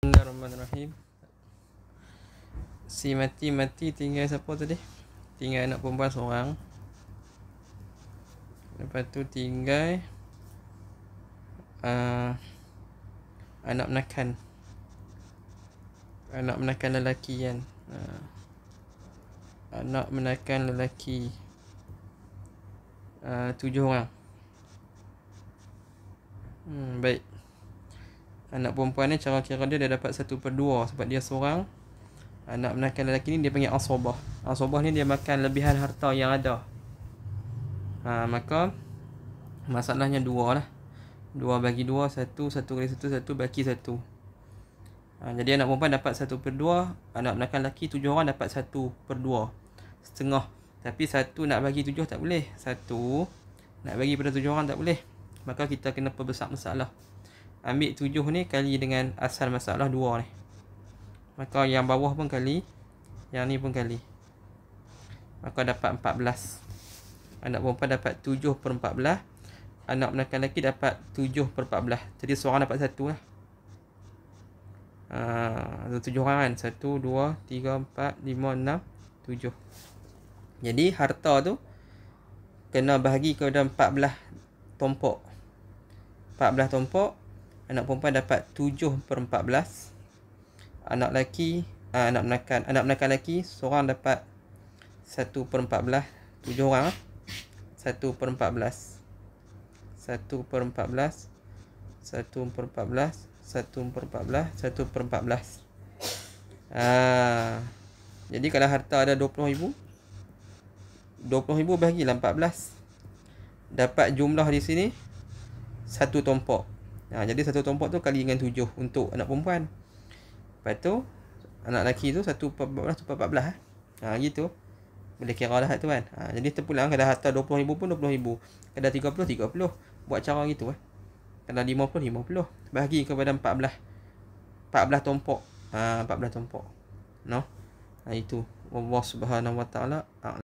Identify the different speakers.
Speaker 1: Bismillahirrahmanirrahim Si mati-mati tinggal siapa tadi? Tinggal anak perempuan seorang Lepas tu tinggal uh, Anak menakan Anak menakan lelaki kan uh, Anak menakan lelaki uh, Tujuh orang Hmm, baik Anak perempuan ni cara kira dia dia dapat satu per dua Sebab dia seorang Anak menakan lelaki ni dia panggil asobah Asobah ni dia makan lebihan harta yang ada ha, Maka Masalahnya dua lah Dua bagi dua Satu Satu kali satu Satu bagi satu ha, Jadi anak perempuan dapat satu per dua Anak menakan lelaki tujuh orang dapat satu per dua Setengah Tapi satu nak bagi tujuh tak boleh Satu Nak bagi pada tujuh orang tak boleh Maka kita kena perbesar masalah ambil tujuh ni kali dengan asal masalah dua ni maka yang bawah pun kali yang ni pun kali maka dapat empat belas. anak perempuan dapat tujuh per empat 14 anak menakan lelaki dapat tujuh per empat 14 jadi seorang dapat satu, lah ah, uh, 7 orang kan Satu, dua, tiga, empat, lima, enam, tujuh. jadi harta tu kena bahagi kepada empat 14 tompok 14 tompok Anak perempuan dapat 7 per 14 Anak lelaki uh, Anak menakan Anak menakan lelaki Seorang dapat 1 per 14 7 orang 1 per 14 1 per 14 1 per 14 1 per 14 1 per 14, 1 per Uh, Jadi kalau harta ada 20,000 20,000 bahagilah 14 Dapat jumlah di sini Satu tompok Ha, jadi satu tompok tu kali dengan tujuh untuk anak perempuan. Lepas tu, anak lelaki tu satu per empat belas, satu per empat belas. Eh. Ha, gitu. Boleh kira lah tu kan. Ha, jadi terpulang, kalau harta dua puluh ribu pun dua puluh ribu. Kalau tiga puluh, tiga puluh. Buat cara gitu kan? Kalau lima puluh, lima puluh. Bagi kepada empat belah, Empat belas tompok. Ha, empat belah belas No? Ha, itu. Allah subhanahu wa ta'ala.